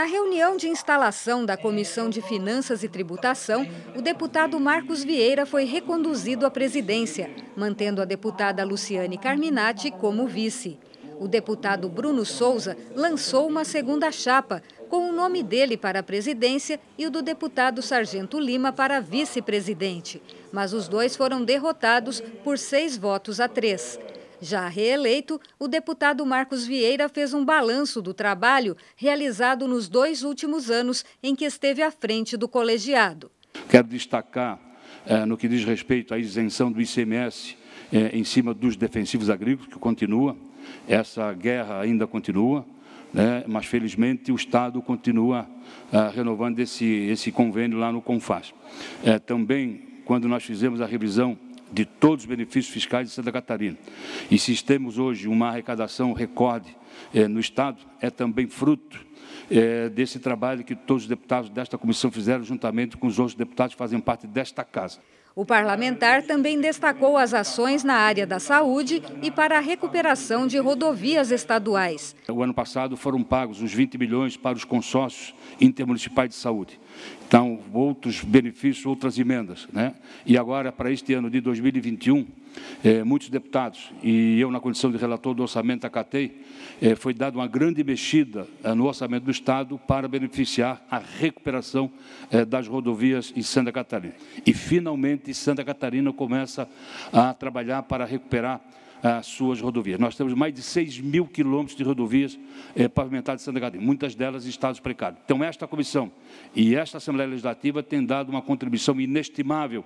Na reunião de instalação da Comissão de Finanças e Tributação, o deputado Marcos Vieira foi reconduzido à presidência, mantendo a deputada Luciane Carminati como vice. O deputado Bruno Souza lançou uma segunda chapa, com o nome dele para a presidência e o do deputado Sargento Lima para vice-presidente. Mas os dois foram derrotados por seis votos a três. Já reeleito, o deputado Marcos Vieira fez um balanço do trabalho realizado nos dois últimos anos em que esteve à frente do colegiado. Quero destacar, eh, no que diz respeito à isenção do ICMS eh, em cima dos defensivos agrícolas, que continua, essa guerra ainda continua, né, mas felizmente o Estado continua ah, renovando esse, esse convênio lá no CONFAS. também, quando nós fizemos a revisão de todos os benefícios fiscais de Santa Catarina. E se temos hoje uma arrecadação recorde eh, no Estado, é também fruto eh, desse trabalho que todos os deputados desta comissão fizeram, juntamente com os outros deputados que fazem parte desta casa. O parlamentar também destacou as ações na área da saúde e para a recuperação de rodovias estaduais. O ano passado foram pagos os 20 milhões para os consórcios intermunicipais de saúde. Então, outros benefícios, outras emendas. Né? E agora, para este ano de 2021, eh, muitos deputados, e eu na condição de relator do orçamento acatei, eh, foi dada uma grande mexida eh, no orçamento do Estado para beneficiar a recuperação das rodovias em Santa Catarina. E, finalmente, Santa Catarina começa a trabalhar para recuperar as suas rodovias. Nós temos mais de 6 mil quilômetros de rodovias é, pavimentadas em Santa Catarina, muitas delas em estados precários. Então, esta comissão e esta Assembleia Legislativa têm dado uma contribuição inestimável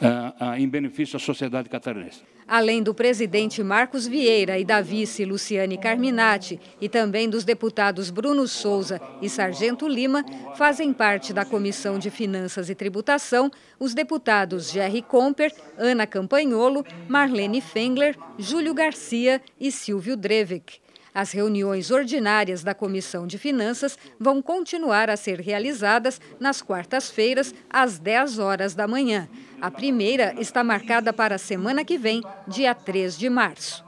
ah, ah, em benefício à sociedade catarinense. Além do presidente Marcos Vieira e da vice Luciane Carminati e também dos deputados Bruno Souza e Sargento Lima, fazem parte da Comissão de Finanças e Tributação os deputados Jerry Comper, Ana Campanholo, Marlene Fengler, Júlio Garcia e Silvio Drevik. As reuniões ordinárias da Comissão de Finanças vão continuar a ser realizadas nas quartas-feiras, às 10 horas da manhã. A primeira está marcada para a semana que vem, dia 3 de março.